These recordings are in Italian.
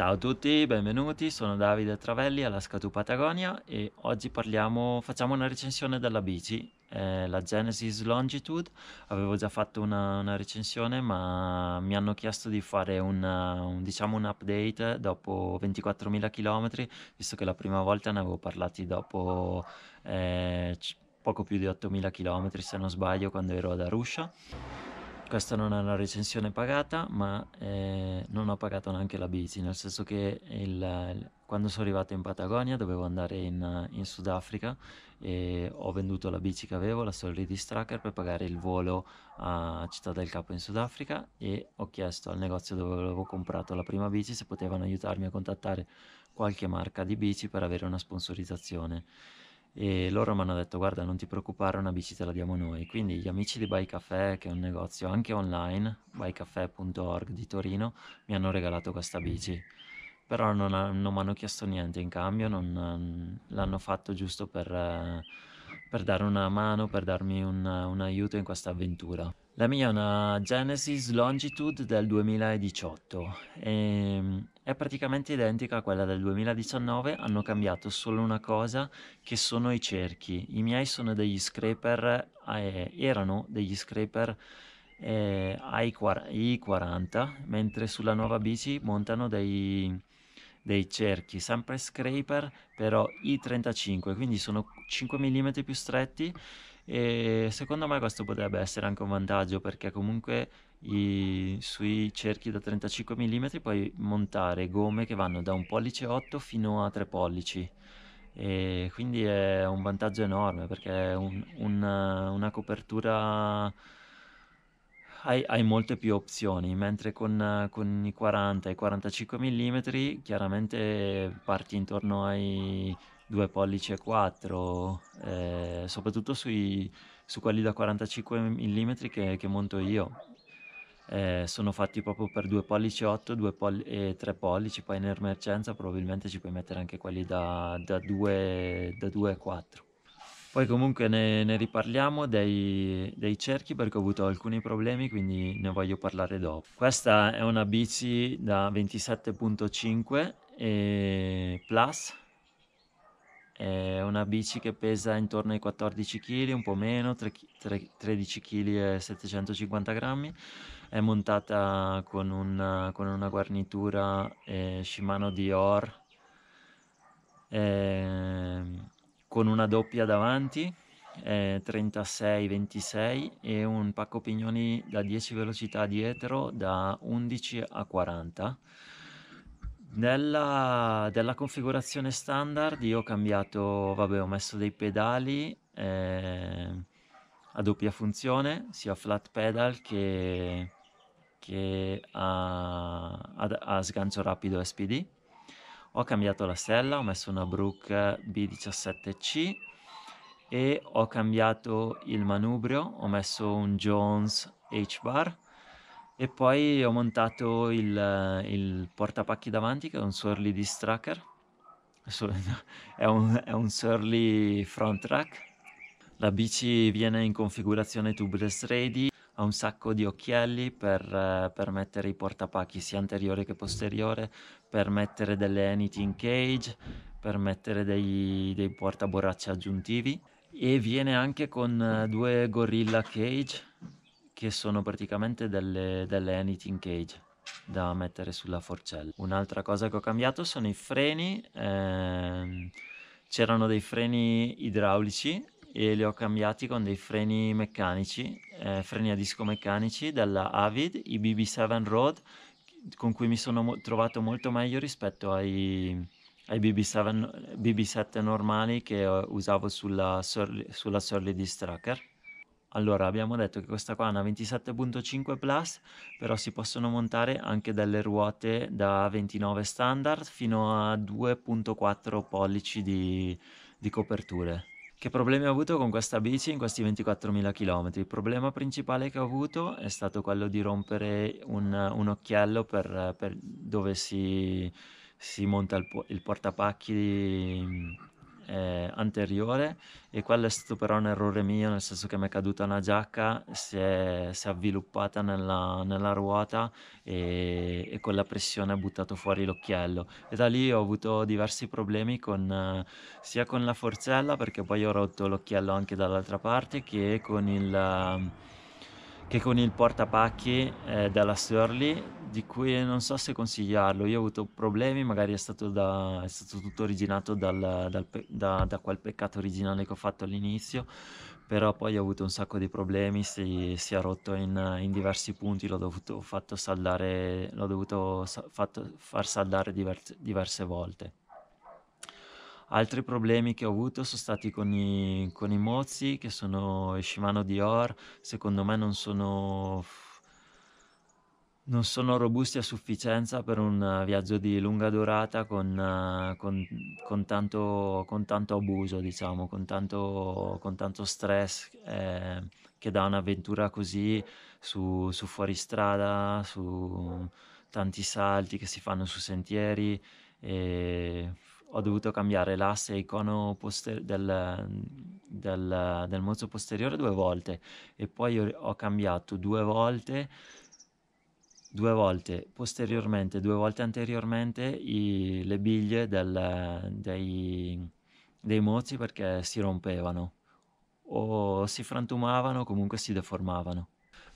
Ciao a tutti, benvenuti, sono Davide Travelli alla Scatu Patagonia e oggi parliamo, facciamo una recensione della bici, eh, la Genesis Longitude, avevo già fatto una, una, recensione ma mi hanno chiesto di fare una, un, diciamo un update dopo 24.000 km, visto che la prima volta ne avevo parlati dopo eh, poco più di 8.000 km se non sbaglio quando ero ad Arusha. Questa non è una recensione pagata, ma eh, non ho pagato neanche la bici, nel senso che il, quando sono arrivato in Patagonia dovevo andare in, in Sudafrica e ho venduto la bici che avevo, la Solridis Tracker, per pagare il volo a Città del Capo in Sudafrica e ho chiesto al negozio dove avevo comprato la prima bici se potevano aiutarmi a contattare qualche marca di bici per avere una sponsorizzazione e loro mi hanno detto guarda non ti preoccupare una bici te la diamo noi quindi gli amici di Bicafè che è un negozio anche online bicafè.org di Torino mi hanno regalato questa bici però non, non mi hanno chiesto niente in cambio non, mm, l'hanno fatto giusto per, eh, per, dare una mano per darmi un, un aiuto in questa avventura la mia è una Genesis Longitude del 2018 e, ehm, è praticamente identica a quella del 2019, hanno cambiato solo una cosa che sono i cerchi. I miei sono degli scraper, eh, erano degli scraper eh, ai 40, mentre sulla nuova bici montano dei, dei cerchi, sempre scraper, però I35, quindi sono 5 mm più stretti e secondo me questo potrebbe essere anche un vantaggio perché comunque i, sui cerchi da 35 mm puoi montare gomme che vanno da un pollice 8 fino a 3 pollici e quindi è un vantaggio enorme perché è un, un, una copertura hai, hai, molte più opzioni, mentre con, con, i 40 e 45 mm chiaramente parti intorno ai 2 pollici e 4, eh, soprattutto sui, su quelli da 45 mm che, che monto io eh, sono fatti proprio per 2 pollici 8 2 poll e 3 pollici poi in emergenza probabilmente ci puoi mettere anche quelli da, da 2 da 2 e 4 poi comunque ne, ne riparliamo dei, dei, cerchi perché ho avuto alcuni problemi quindi ne voglio parlare dopo. Questa è una bici da 27.5 e eh, plus è eh, una bici che pesa intorno ai 14 kg, un po' meno, 3, 3, 13 kg e 750 grammi. È montata con una, con una guarnitura eh, Shimano Dior eh, con una doppia davanti 36-26 eh, e un pacco pignoni da 10 velocità dietro da 11 a 40 nella, della configurazione standard io ho cambiato, vabbè ho messo dei pedali eh, a doppia funzione, sia flat pedal che, che a, a, a, sgancio rapido SPD. Ho cambiato la stella, ho messo una Brook B17C e ho cambiato il manubrio, ho messo un Jones H-Bar e poi ho montato il, il portapacchi davanti che è un Surly Distracker, è un, è un Surly Front Rack. La bici viene in configurazione tubeless ready, ha un sacco di occhielli per, eh, per, mettere i portapacchi sia anteriore che posteriore, per mettere delle anything cage, per mettere dei, dei portaborracce aggiuntivi e viene anche con eh, due gorilla cage che sono praticamente delle, delle anything cage da mettere sulla forcella. Un'altra cosa che ho cambiato sono i freni, ehm, c'erano dei freni idraulici e li ho cambiati con dei freni meccanici, eh, freni a disco meccanici della Avid, i BB7 Road, con cui mi sono mo trovato molto meglio rispetto ai, ai BB7, BB normali che eh, usavo sulla, Surly, sulla Surly Distracker. Allora, abbiamo detto che questa qua è una 27.5 Plus, però si possono montare anche delle ruote da 29 standard fino a 2.4 pollici di, di coperture. Che problemi ho avuto con questa bici in questi 24.000 km? Il problema principale che ho avuto è stato quello di rompere un, un occhiello per, per dove si, si, monta il, il portapacchi eh, anteriore e quello è stato però un errore mio nel senso che mi è caduta una giacca, si è, si è avviluppata nella, nella ruota e, e, con la pressione ha buttato fuori l'occhiello e da lì ho avuto diversi problemi con, eh, sia con la forcella perché poi ho rotto l'occhiello anche dall'altra parte che con il, che con il portapacchi eh, della Surly di cui non so se consigliarlo. Io ho avuto problemi, magari è stato, da, è stato tutto originato dal, dal, da, da, quel peccato originale che ho fatto all'inizio, però poi ho avuto un sacco di problemi, si, si è rotto in, in, diversi punti, l'ho dovuto, fatto saldare, l'ho dovuto fatto, far saldare diverse, diverse volte. Altri problemi che ho avuto sono stati con i, con i mozzi, che sono Shimano Dior, secondo me non sono non sono robusti a sufficienza per un eh, viaggio di lunga durata con, eh, con, con, tanto, con tanto, abuso, diciamo, con tanto, tanto stress eh, che da un'avventura così su, su fuoristrada, su tanti salti che si fanno su sentieri. E ho dovuto cambiare l'asse icono poster- del, del, del mozzo posteriore due volte e poi ho cambiato due volte due volte posteriormente, due volte anteriormente i, le biglie del, dei, dei mozi perché si rompevano o si frantumavano, comunque si deformavano.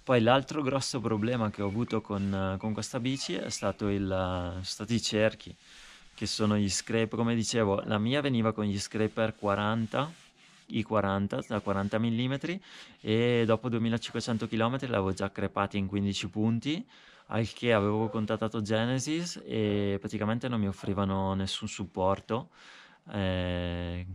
Poi l'altro grosso problema che ho avuto con, con questa bici è stato il, sono stati i cerchi, che sono gli scraper, come dicevo, la mia veniva con gli scraper 40, i 40 da 40 mm e dopo 2500 km l'avevo già crepata in 15 punti al che avevo contattato Genesis e praticamente non mi offrivano nessun supporto. Eh,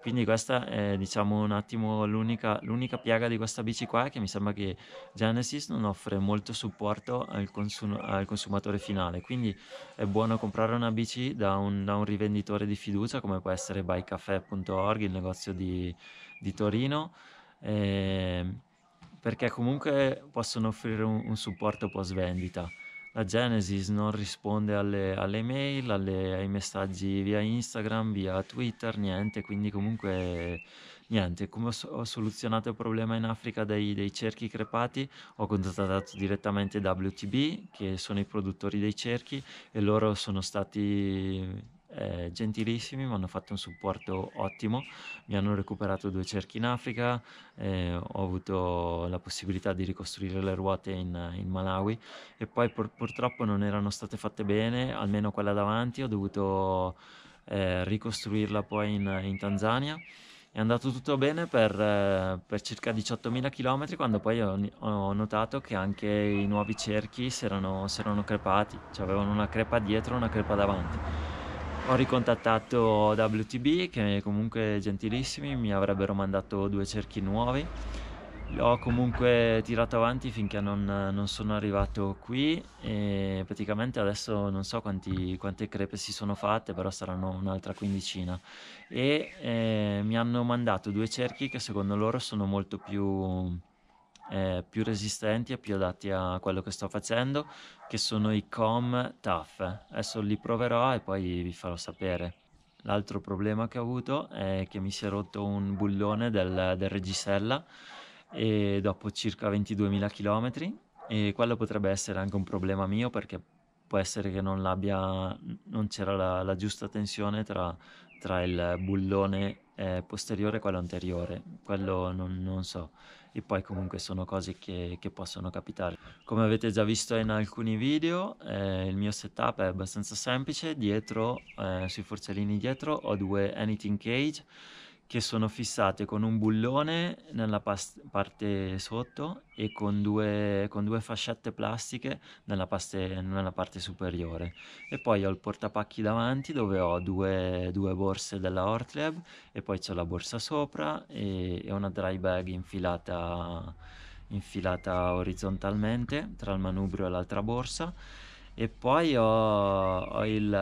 quindi questa è diciamo un attimo l'unica, l'unica piaga di questa bici qua che mi sembra che Genesis non offre molto supporto al, consum- al consumatore finale quindi è buono comprare una bici da un, da un rivenditore di fiducia come può essere bycafe.org il negozio di, di Torino eh, perché comunque possono offrire un, un supporto post vendita. La Genesis non risponde alle, alle mail, alle, ai messaggi via Instagram, via Twitter, niente, quindi comunque niente, come ho soluzionato il problema in Africa dei, dei, cerchi crepati, ho contattato direttamente WTB, che sono i produttori dei cerchi, e loro sono stati eh, gentilissimi, mi hanno fatto un supporto ottimo, mi hanno recuperato due cerchi in Africa, eh, ho avuto la possibilità di ricostruire le ruote in, in Malawi e poi pur, purtroppo non erano state fatte bene, almeno quella davanti, ho dovuto eh, ricostruirla poi in, in, Tanzania. È andato tutto bene per, eh, per circa 18.000 km quando poi ho, ho, notato che anche i nuovi cerchi si erano, si erano crepati, cioè avevano una crepa dietro e una crepa davanti ho ricontattato WTB che comunque gentilissimi mi avrebbero mandato due cerchi nuovi. L'ho comunque tirato avanti finché non, non, sono arrivato qui e praticamente adesso non so quanti, quante crepe si sono fatte, però saranno un'altra quindicina. E eh, mi hanno mandato due cerchi che secondo loro sono molto più eh, più resistenti e più adatti a quello che sto facendo, che sono i com TAF. Adesso li proverò e poi vi farò sapere. L'altro problema che ho avuto è che mi si è rotto un bullone del, del Regisella e dopo circa 22.000 km e quello potrebbe essere anche un problema mio perché può essere che non, non c'era la, la, giusta tensione tra, tra il bullone eh, posteriore e quello anteriore, quello non, non so e poi comunque sono cose che, che, possono capitare. Come avete già visto in alcuni video eh, il mio setup è abbastanza semplice, dietro eh, sui forcellini dietro ho due anything cage che sono fissate con un bullone nella parte sotto e con due, con due fascette plastiche nella, nella, parte superiore e poi ho il portapacchi davanti dove ho due, due borse della Ortlab e poi c'è la borsa sopra e, e una dry bag infilata, infilata orizzontalmente tra il manubrio e l'altra borsa e poi ho, ho, il,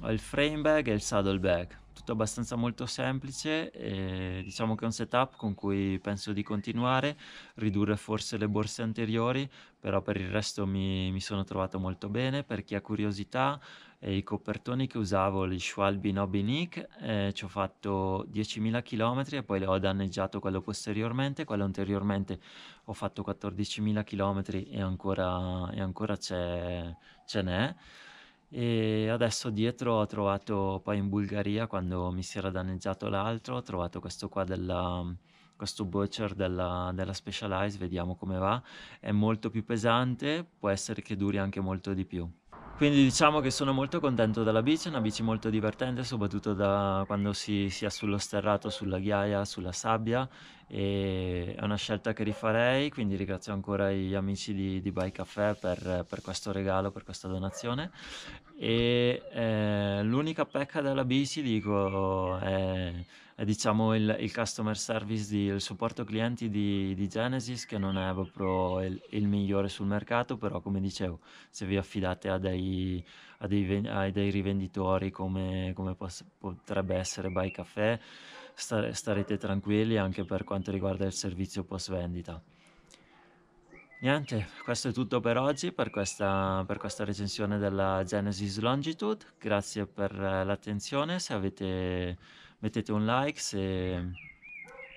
ho il frame bag e il saddle bag tutto abbastanza molto semplice e diciamo che è un setup con cui penso di continuare, ridurre forse le borse anteriori, però per il resto mi, mi sono trovato molto bene, per chi ha curiosità eh, i copertoni che usavo, gli Schwalbe Nobby Nick, eh, ci ho fatto 10.000 km e poi ho danneggiato quello posteriormente, quello anteriormente ho fatto 14.000 km e ancora, e ancora ce n'è. E adesso dietro ho trovato poi in Bulgaria, quando mi si era danneggiato l'altro, ho trovato questo qua della, questo butcher della, della Specialized, vediamo come va. È molto più pesante, può essere che duri anche molto di più. Quindi diciamo che sono molto contento della bici, è una bici molto divertente, soprattutto da quando si sia sullo sterrato, sulla ghiaia, sulla sabbia. E è una scelta che rifarei, quindi ringrazio ancora gli amici di, di Bike Café per, per questo regalo, per questa donazione e eh, l'unica pecca della bici dico è, è diciamo il, il, customer service di, il supporto clienti di, di Genesis che non è proprio il, il, migliore sul mercato però come dicevo se vi affidate a dei, a dei, a dei rivenditori come, come poss- potrebbe essere By Caffè stare, starete tranquilli anche per quanto riguarda il servizio post vendita Niente, questo è tutto per oggi, per questa, per questa recensione della Genesis Longitude. Grazie per eh, l'attenzione, se avete mettete un like, se,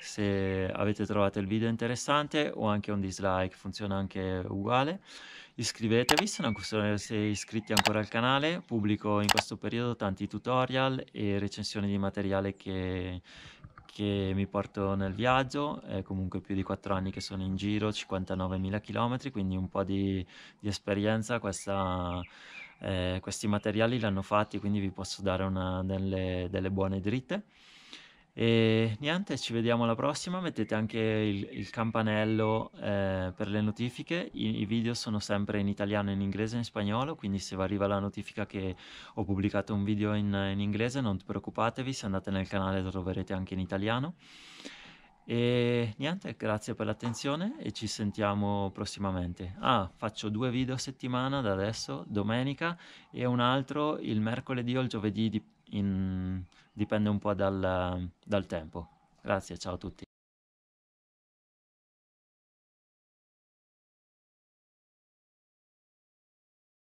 se avete trovato il video interessante o anche un dislike, funziona anche uguale. Iscrivetevi se non siete iscritti ancora al canale, pubblico in questo periodo tanti tutorial e recensioni di materiale che che mi porto nel viaggio, è comunque più di 4 anni che sono in giro, 59.000 km, quindi un po' di, di esperienza, questa, eh, questi materiali l'hanno fatti, quindi vi posso dare una, delle, delle buone dritte. E niente, ci vediamo alla prossima, mettete anche il, il campanello eh, per le notifiche, I, i video sono sempre in italiano, in inglese e in spagnolo, quindi se vi arriva la notifica che ho pubblicato un video in, in inglese non preoccupatevi, se andate nel canale lo troverete anche in italiano. E niente, grazie per l'attenzione e ci sentiamo prossimamente. Ah, faccio due video a settimana da adesso, domenica, e un altro il mercoledì o il giovedì di, in, dipende un po' dal, dal tempo. Grazie, ciao a tutti.